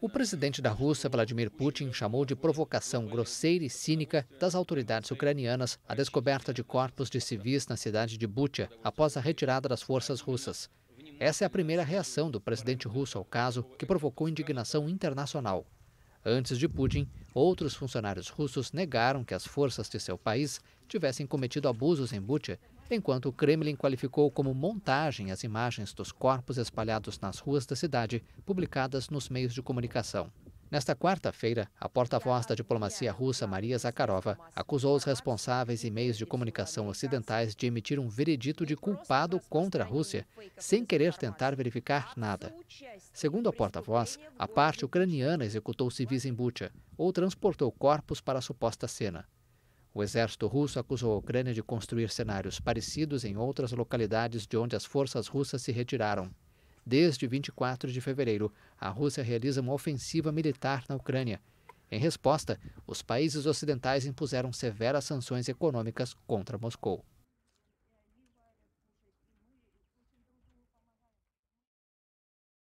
O presidente da Rússia, Vladimir Putin, chamou de provocação grosseira e cínica das autoridades ucranianas a descoberta de corpos de civis na cidade de Butia após a retirada das forças russas. Essa é a primeira reação do presidente russo ao caso, que provocou indignação internacional. Antes de Putin, outros funcionários russos negaram que as forças de seu país tivessem cometido abusos em Butcha, enquanto o Kremlin qualificou como montagem as imagens dos corpos espalhados nas ruas da cidade, publicadas nos meios de comunicação. Nesta quarta-feira, a porta-voz da diplomacia russa Maria Zakharova acusou os responsáveis e meios de comunicação ocidentais de emitir um veredito de culpado contra a Rússia, sem querer tentar verificar nada. Segundo a porta-voz, a parte ucraniana executou civis em Butcha ou transportou corpos para a suposta cena. O exército russo acusou a Ucrânia de construir cenários parecidos em outras localidades de onde as forças russas se retiraram. Desde 24 de fevereiro, a Rússia realiza uma ofensiva militar na Ucrânia. Em resposta, os países ocidentais impuseram severas sanções econômicas contra Moscou.